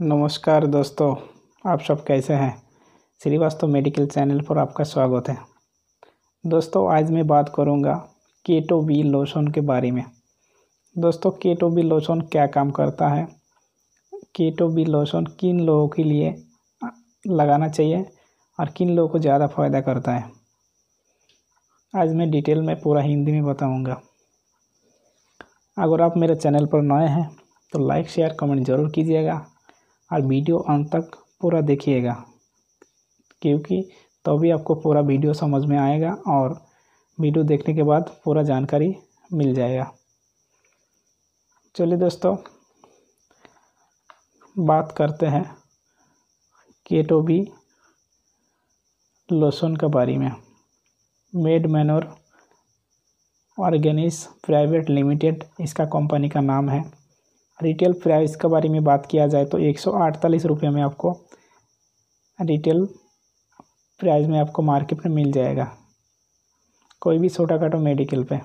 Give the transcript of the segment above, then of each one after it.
नमस्कार दोस्तों आप सब कैसे हैं श्रीवास्तव मेडिकल चैनल पर आपका स्वागत है दोस्तों आज मैं बात करूंगा केटो बी लोशन के बारे में दोस्तों केटो बी लोशन क्या काम करता है केटो बी लोशन किन लोगों के लिए लगाना चाहिए और किन लोगों को ज़्यादा फ़ायदा करता है आज मैं डिटेल में पूरा हिंदी में बताऊँगा अगर आप मेरे चैनल पर नए हैं तो लाइक शेयर कमेंट ज़रूर कीजिएगा और वीडियो अंत तक पूरा देखिएगा क्योंकि तभी तो आपको पूरा वीडियो समझ में आएगा और वीडियो देखने के बाद पूरा जानकारी मिल जाएगा चलिए दोस्तों बात करते हैं केटोबी लोसन के बारे में made manor organics private limited इसका कंपनी का नाम है रिटेल प्राइस के बारे में बात किया जाए तो एक सौ अड़तालीस रुपये में आपको रिटेल प्राइस में आपको मार्केट में मिल जाएगा कोई भी छोटा काटो मेडिकल पे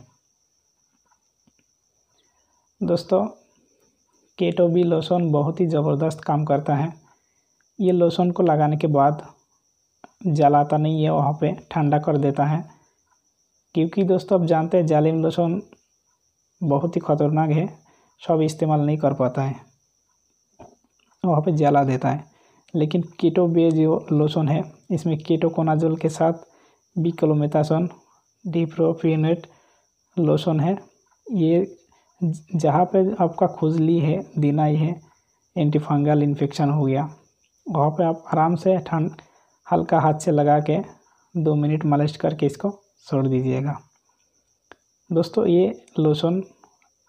दोस्तों केटो भी लोशन बहुत ही ज़बरदस्त काम करता है ये लोशन को लगाने के बाद जलाता नहीं है वहाँ पे ठंडा कर देता है क्योंकि दोस्तों आप जानते हैं जालिम लोशन बहुत ही ख़तरनाक है सब इस्तेमाल नहीं कर पाता है वहाँ पे जला देता है लेकिन कीटो जो लोशन है इसमें कीटोकोनाजोल के साथ बिकलोमेथासन डिप्रोफिनेट लोशन है ये जहाँ पे आपका खुजली है दिनाई है एंटीफंगल इन्फेक्शन हो गया वहाँ पे आप आराम से ठंड हल्का हाथ से लगा के दो मिनट मालिश करके इसको छोड़ दीजिएगा दोस्तों ये लोशन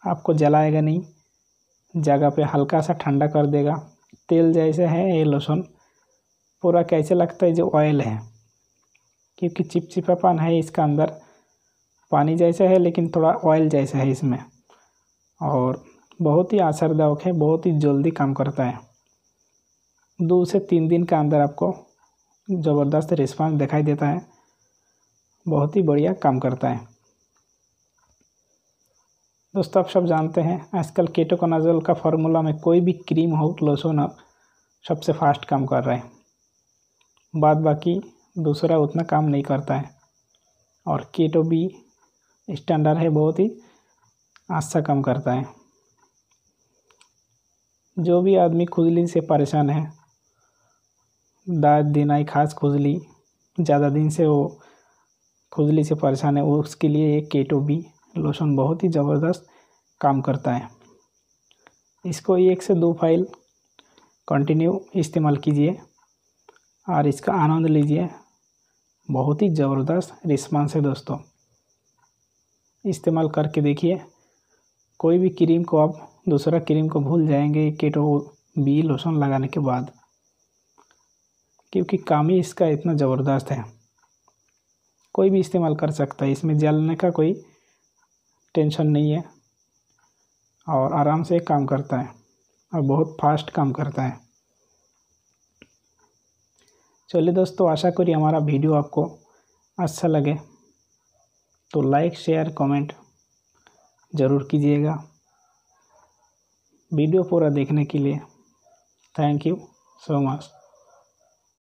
आपको जलाएगा नहीं जगह पे हल्का सा ठंडा कर देगा तेल जैसे है ये लहसुन पूरा कैसे लगता है जो ऑयल है क्योंकि चिपचिपापन है इसका अंदर पानी जैसा है लेकिन थोड़ा ऑयल जैसा है इसमें और बहुत ही असरदायक है बहुत ही जल्दी काम करता है दो से तीन दिन के अंदर आपको ज़बरदस्त रिस्पांस दिखाई देता है बहुत ही बढ़िया काम करता है दोस्तों आप सब जानते हैं आजकल केटोकोनाजोल का फार्मूला में कोई भी क्रीम हो लोशन हो सबसे फास्ट काम कर रहा है बाद बाकी दूसरा उतना काम नहीं करता है और केटो भी स्टैंडर्ड है बहुत ही अच्छा काम करता है जो भी आदमी खुजली से परेशान है दाद दिनाई खास खुजली ज़्यादा दिन से वो खुजली से परेशान है उसके लिए एक केटो भी लोशन बहुत ही ज़बरदस्त काम करता है इसको एक से दो फाइल कंटिन्यू इस्तेमाल कीजिए और इसका आनंद लीजिए बहुत ही ज़बरदस्त रिस्पांस है दोस्तों इस्तेमाल करके देखिए कोई भी क्रीम को आप दूसरा क्रीम को भूल जाएंगे केटो बी लोशन लगाने के बाद क्योंकि काम ही इसका इतना ज़बरदस्त है कोई भी इस्तेमाल कर सकता है इसमें जलने का कोई टेंशन नहीं है और आराम से काम करता है और बहुत फास्ट काम करता है चलिए दोस्तों आशा करिए हमारा वीडियो आपको अच्छा लगे तो लाइक शेयर कमेंट ज़रूर कीजिएगा वीडियो पूरा देखने के लिए थैंक यू सो मच